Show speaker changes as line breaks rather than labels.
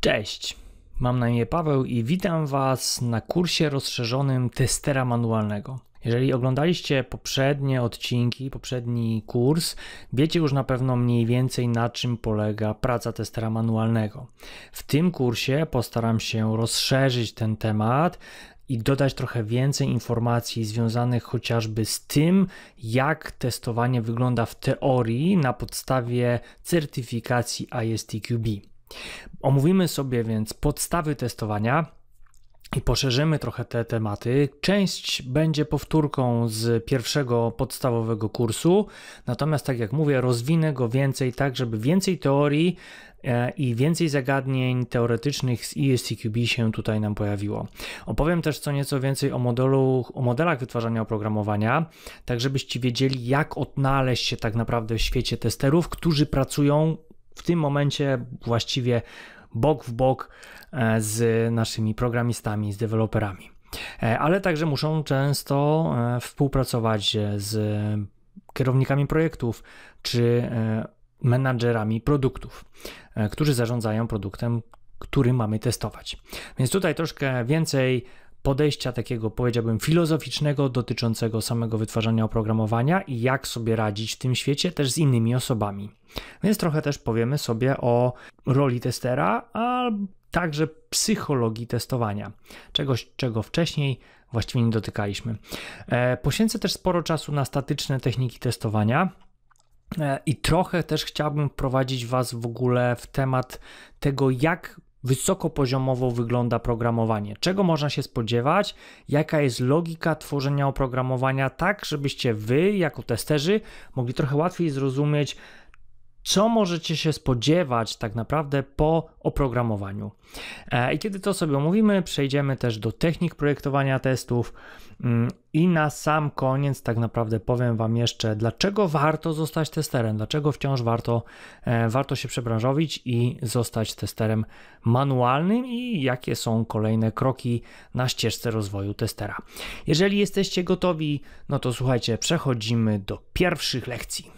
Cześć, mam na imię Paweł i witam Was na kursie rozszerzonym testera manualnego. Jeżeli oglądaliście poprzednie odcinki, poprzedni kurs, wiecie już na pewno mniej więcej na czym polega praca testera manualnego. W tym kursie postaram się rozszerzyć ten temat i dodać trochę więcej informacji związanych chociażby z tym, jak testowanie wygląda w teorii na podstawie certyfikacji ISTQB. Omówimy sobie więc podstawy testowania i poszerzymy trochę te tematy. Część będzie powtórką z pierwszego podstawowego kursu, natomiast, tak jak mówię, rozwinę go więcej, tak żeby więcej teorii e, i więcej zagadnień teoretycznych z ESCQB się tutaj nam pojawiło. Opowiem też co nieco więcej o, modelu, o modelach wytwarzania oprogramowania, tak żebyście wiedzieli, jak odnaleźć się tak naprawdę w świecie testerów, którzy pracują w tym momencie właściwie bok w bok e, z naszymi programistami, z deweloperami. E, ale także muszą często e, współpracować z kierownikami projektów czy menadżerami produktów, którzy zarządzają produktem, który mamy testować. Więc tutaj troszkę więcej podejścia takiego, powiedziałbym, filozoficznego dotyczącego samego wytwarzania oprogramowania i jak sobie radzić w tym świecie też z innymi osobami. Więc trochę też powiemy sobie o roli testera, a także psychologii testowania, czegoś, czego wcześniej właściwie nie dotykaliśmy. E, poświęcę też sporo czasu na statyczne techniki testowania. E, I trochę też chciałbym wprowadzić Was w ogóle w temat tego, jak wysokopoziomowo wygląda programowanie. Czego można się spodziewać? Jaka jest logika tworzenia oprogramowania tak, żebyście wy jako testerzy mogli trochę łatwiej zrozumieć co możecie się spodziewać tak naprawdę po oprogramowaniu. E, I kiedy to sobie omówimy, przejdziemy też do technik projektowania testów mm, i na sam koniec tak naprawdę powiem Wam jeszcze, dlaczego warto zostać testerem, dlaczego wciąż warto, e, warto się przebranżowić i zostać testerem manualnym i jakie są kolejne kroki na ścieżce rozwoju testera. Jeżeli jesteście gotowi, no to słuchajcie, przechodzimy do pierwszych lekcji.